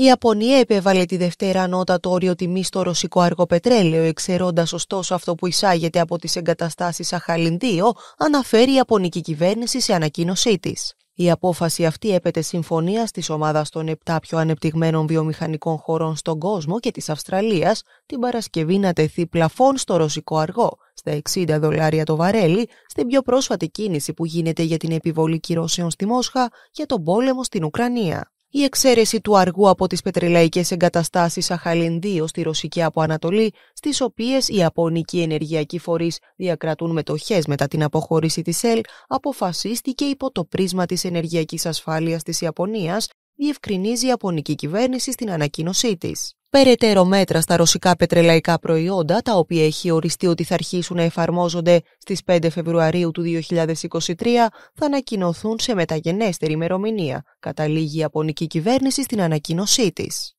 Η Ιαπωνία επέβαλε τη Δευτέρα ανώτατο όριο τιμή στο ρωσικό αργοπετρέλαιο, εξαιρώντας ωστόσο αυτό που εισάγεται από τις εγκαταστάσεις 2, αναφέρει η Ιαπωνική κυβέρνηση σε ανακοίνωσή της. Η απόφαση αυτή έπεται συμφωνία της ομάδας των 7 πιο ανεπτυγμένων βιομηχανικών χωρών στον κόσμο και της Αυστραλίας την Παρασκευή να τεθεί πλαφόν στο ρωσικό αργό, στα 60 δολάρια το βαρέλι, στην πιο πρόσφατη κίνηση που γίνεται για την επιβολή κυρώσεων στη Μόσχα για τον πόλεμο στην Ουκρανία. Η εξαίρεση του αργού από τις πετρελαϊκές εγκαταστάσεις Σαχαλίν 2 στη Ρωσική από Ανατολή, στις οποίες οι Ιαπωνικοί ενεργειακοί φορείς διακρατούν μετοχές μετά την αποχώρηση της ΕΛ, αποφασίστηκε υπό το πρίσμα της ενεργειακής ασφάλειας της Ιαπωνίας διευκρινίζει η Ιαπωνική κυβέρνηση στην ανακοίνωσή της. Περαιτέρω μέτρα στα ρωσικά πετρελαϊκά προϊόντα, τα οποία έχει οριστεί ότι θα αρχίσουν να εφαρμόζονται στις 5 Φεβρουαρίου του 2023, θα ανακοινωθούν σε μεταγενέστερη ημερομηνία, καταλήγει η Ιαπωνική κυβέρνηση στην ανακοίνωσή της.